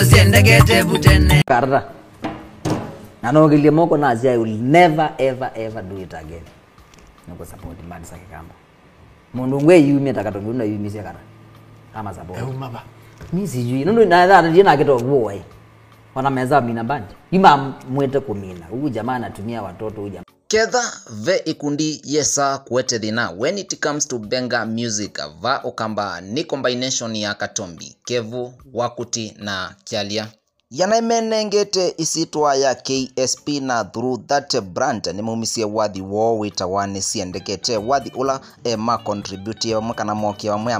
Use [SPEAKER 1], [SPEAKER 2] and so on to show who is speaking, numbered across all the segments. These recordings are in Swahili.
[SPEAKER 1] Karata. Nanogilye na will never ever ever do it again. Nuko support mad sake kamba. Mundu ngwe yumi yumi sia Kama mama. Nundu na mina Ima
[SPEAKER 2] mwete kumina. Huyu jamaa anatumia watoto huyu jamaa ketha ve ikundi yesa kuetethina when it comes to benga music va okamba ni combination ya Katombi, Kevu, Wakuti na Kyalia yanaimenengete isitwa ya KSP na through that brand nimumisie wathi wo witawani siendekete wathi ula e ma contribute vamwe kana mokia vamwe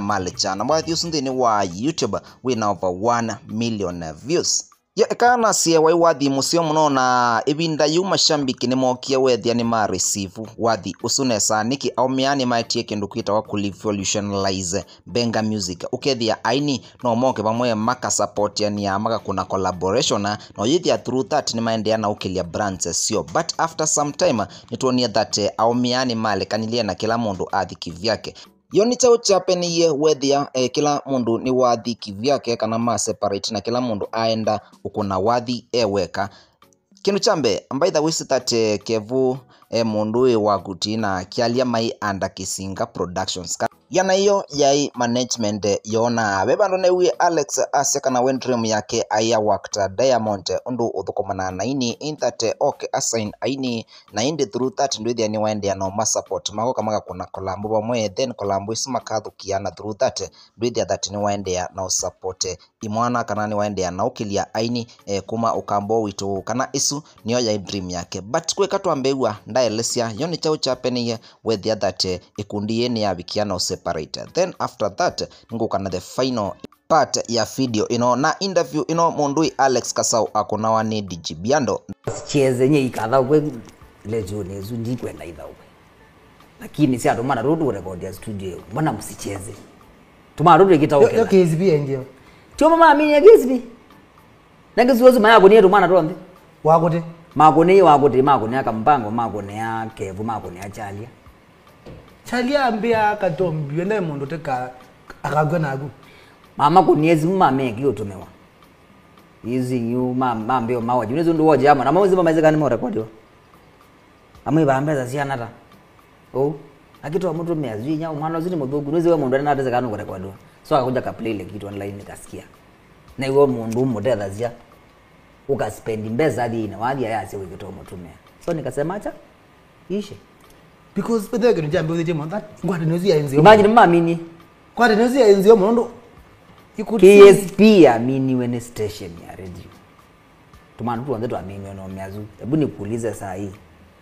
[SPEAKER 2] na wathi usu nthini wa youtube wina over 1 million views ya yo ĩkana syewa wathi mũcio mũnona ivinda yu mashambiki ni nimokie wethia ni marecivu wathi ũcu nesaniki aumiani maetie kindu wa kurevolutionalize benga music ukethia aini no moke vamwe makasapotiania kuna collaboration na no yithia through that ni maendea na ukilia brands sio but after some time nituonie that au miani aumiani malekanilie na kila mundu athi vyake yoni chao chapeniye wethia eh, kila mundu ni wathi kivyake kana ma separate na kila mundu aenda ukuna wathi eweka kindu chambe ambaitha wisi tate kevu e mundu emundu wakutina mai anda kisinga productions Ka yana iyo yai management yona ve vandu newie alex asekana we dream yake aya wakta diamond undu uthukumana naini inthate ok assign aini na indi through that ndu ndwithia ni ya no support mako kamaga kuna kolambu vamwe then kolambu isi makathukia na through that ndu ndwithia that ni ya no support imwana kana ni ya na ukilia aini eh, kuma ukambo witu kana isu niyo yai dream yake but kwe katu ambegua nda dialysia yoni chau cha chapening with the that ikundi yene ya bikiano separate then after that kana the final part ya video ino na interview ino mundui Alex Kasau akonawa ni DJ Biando chieze nye ikadha kwe
[SPEAKER 1] lejo nezu ndi kwenda idha kwe lakini si atu mana rudu record ya studio mbona msicheze tumana road kita okay yo KSB ndio tio mama amini ya KSB na kizuwezu mayako ni yetu mana wakote makone wakuti makone akampango makone akevu makone chalia chalia ambia katombi wenda imondo teka akagwe naku mama kuniezi mmameki yotomewa izi nyu mamambeo mawaji unezo ndi waji amo namawezi pamaizikani morekodiwa amwe pahambeza siyana ta o akitu mtu zvi nya mwana zili mudhugu unezo we mundu anatezekani kurekodiwa so akakunja kaplay ile kitu online nikasikia na iwe mundu umutetha siya ukaspendi mbeza hadi ina wadi ya yasi wiki tomo tumia so nikasema acha ishe because pete kintu jambi uthi chimwa that ngwate nozi ya enzi imagine mamini ngwate nozi ya enzi yomo ndo KSP ya mini wene station ya radio tumana tu wanzetu amini ono myazu hebu nikuulize saa hii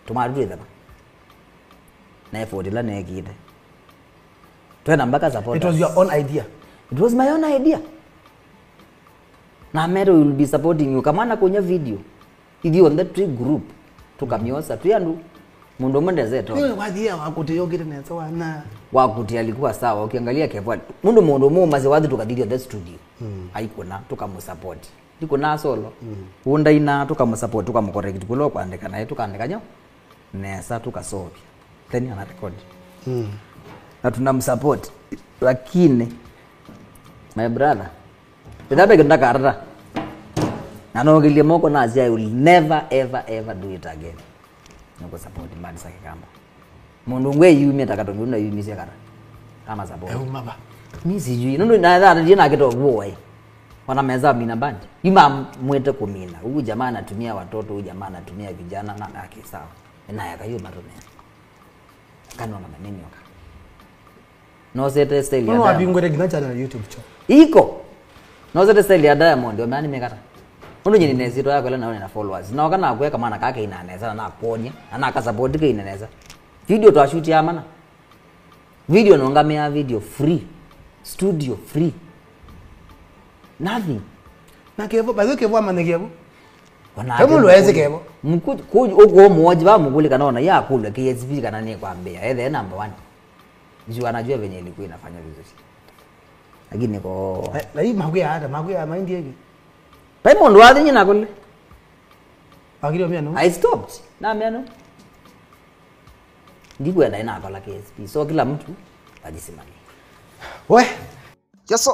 [SPEAKER 1] tumana tu idhapa na effort la nekide twenda mpaka support it was your own idea it was my own idea na amero will be supporting you kamana kunya video if you on that three group tukamiosa tuyandu mundu umwe wadhi ya wakuti yogire nesa wana wakuti alikuwa sawa ukiangalia kevwa mundu mundu umwe umaze wathi tukathirio the studio mm. aikuna tukamusupport ndiko na solo mm. undaina tukamusupport tukamucorrect kulo kwandika naye tukaandika nyo nesa tukasovya then ana record mm. na tunamsupport lakini my brother Remember Ganda nanogilye moko na azia will never ever ever do it again niko support mali sake kamba mundu ngwe yumi atakatombi una yumi sia kara kama support eu mama mi sijui nundu na dada kito kitogwo wai wana meza mina bandi yuma mwete kumina huyu jamaa anatumia watoto huyu jamaa anatumia vijana na yake sawa na yaka yuma tumia kana na maneno yaka no sete style ya wapi ngwere ginacha na youtube cho iko na uzete seli ya diamond wameani mikata undu nyini nezito yako ile naone na followers na wakana kuweka maana kake inaneza na kuonye ana akasupport ke inaneza video twashuti amana video nongamea video free studio free nothing na kevo bazo kevo amane kevo Kama ulwezi kevo mkuji kuji uko mmoja ba mkuli kana ona ya kule KSB kana ni kwambia eh the number 1 juu anajua venye ilikuwa inafanya vizuri lakini ko eh, lakini makuya hata makuya mahindi hivi Diamond wadi nyina kule akiri miano I stopped na miano ndikwenda inakola KSP so kila mtu ajisimamie
[SPEAKER 2] we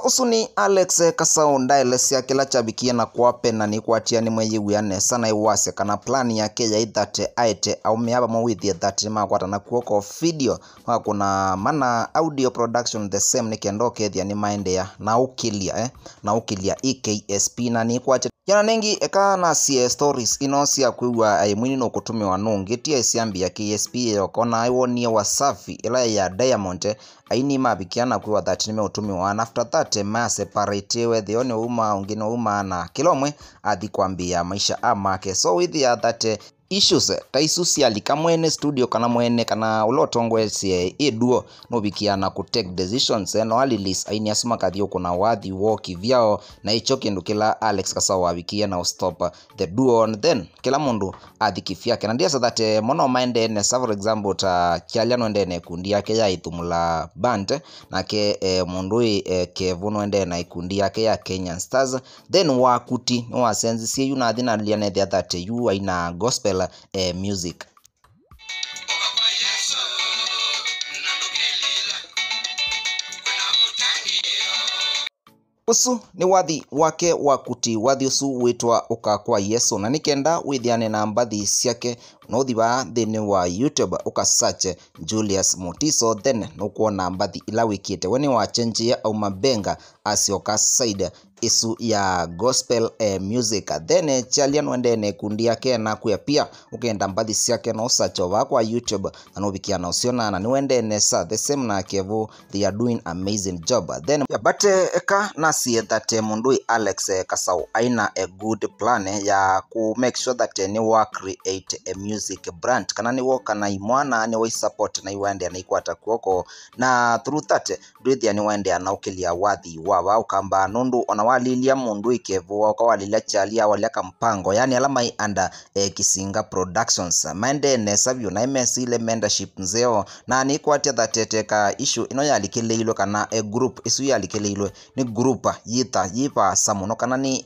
[SPEAKER 2] usu ni alex kasaunda elesia kila chabikie na kwapena nikwatiani mweye wianesa na iwase kana plani yake yaithate aete aumeava mawithie thate na kuoko video makuna mana audio production the same nikenda ni maendea eh, e na ukilia eh? na ukilia eksp na nikwatya na ekaana stories ino cia kwiwa aimwini nukutumiwa nungi ti aisambi ya kspa yokona iwonie wasafi ila ya diamond aini mavikiana kwiwa 30 nimeutumiwa na after separate we the ni uma ungi uma na kila umwe athi kwambia maisha amake so ya that issues ta taisusiali mwene studio kana mwene kana ulo ulotongwesie iduo na ku take decisions eh, no list aini asuma asumakathio kuna wathi woki vyao na icho kindu kila alex kasa wabikia na stop the duo and then kila mundu kana ndia so that thate mono maendeene several example ta no ndene kundi yake ya itumula band na ke e, eh, mundu e, ende na ikundi yake ya kenyan stars then wakuti no niwasenzisie yu nathi nalianethia thate yu aina gospel Mandela eh, music usu ni wadhi wake wa muruti wa thiucu witwa ukakwa kwa yesu na nikenda withiane na mbathi ciake no thiba thini wa youtube uka search julius mutiso then nukwona mbathi ila wikite we ni wachenjia auma benga asioka side isu ya gospel eh, music then eh, chalia nwende ne kundi yake na kuya pia ukenda mbathi ciake no search wa kwa youtube na no bikia na usiona na ni wende ne sa the same na kevu they are doing amazing job then but eka see that eh, mundu alex eh, kasa au aina a good plan eh, ya ku make sure that eh, ni wa create a music brand kana ni woka na imwana ni wa support na iwende na iko atakuoko na through that ndwithia eh, ni waende na ukilia wathi wa ukamba nundu ona walilia mundu ikevua uka walilia chalia walia kampango yani alama i under eh, kisinga productions mende ne you na ms ile mentorship nzeo na ni kwa tia that teka issue ino ilo kana a group isu ilo ni group yita yipa samuno kana ni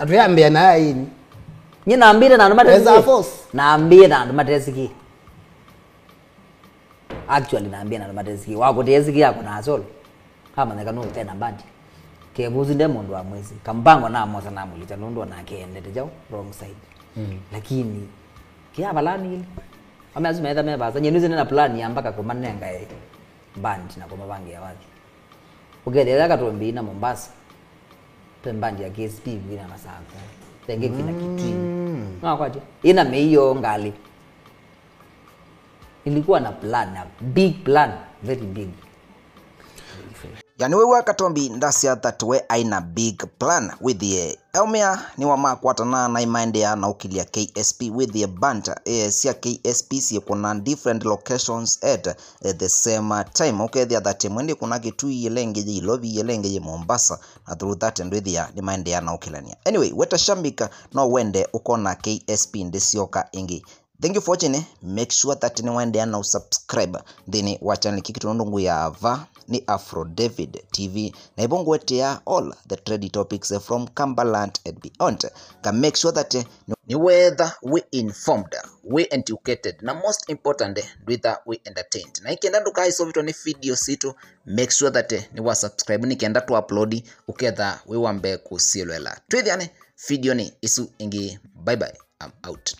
[SPEAKER 1] atuyambia naye yini nye nambire nandu materesiki na nandu ziki actually na nambire nandu materesiki wakutesiki yako na kama nasolo kanu tena badi kebuzinde mundu wa mwezi kampango na na namosa namulita nundu nakendete jau wrong side mm. lakini kiapalani ile ameazimaetha mebasa nyenu zine na plan ya mpaka kumanenga e band na ya wazi kumavangia ya ukethethea katumbina mombasa pembanja gsp vina masako tenge vina mm. kitini ah, nakwati ina meiyo ngali ilikuwa na plan na big plan very big
[SPEAKER 2] yani wewe wakatombi ndasiya that we aina big plan with withie eumia ni wa wamakwatana na imaendea na ukilia ksp with withie bant e, eh, cia ksp kuna different locations at eh, the same time ukethia that imwe ni kuna kitu yelenge ye lobi yelenge ye mombasa na through that and with eh, ya ni maendea na ukilania anyway weta shambika no wende ukona ksp ndicioka ingi thank you for watching eh. make sure that ni waendea na usubscribe then wa channel kiki tunundu ya va ni Afro David TV na hivyo ngwetea all the trade topics from Cumberland and beyond ka make sure that eh, ni whether we informed we educated na most important eh, whether we entertained na ikienda ndukaisovitwa ni video situ make sure that eh, ni wa subscribe nikienda tu upload uketha we wambe mbee kusielwela twithiane video ni isu ingi bye bye I'm out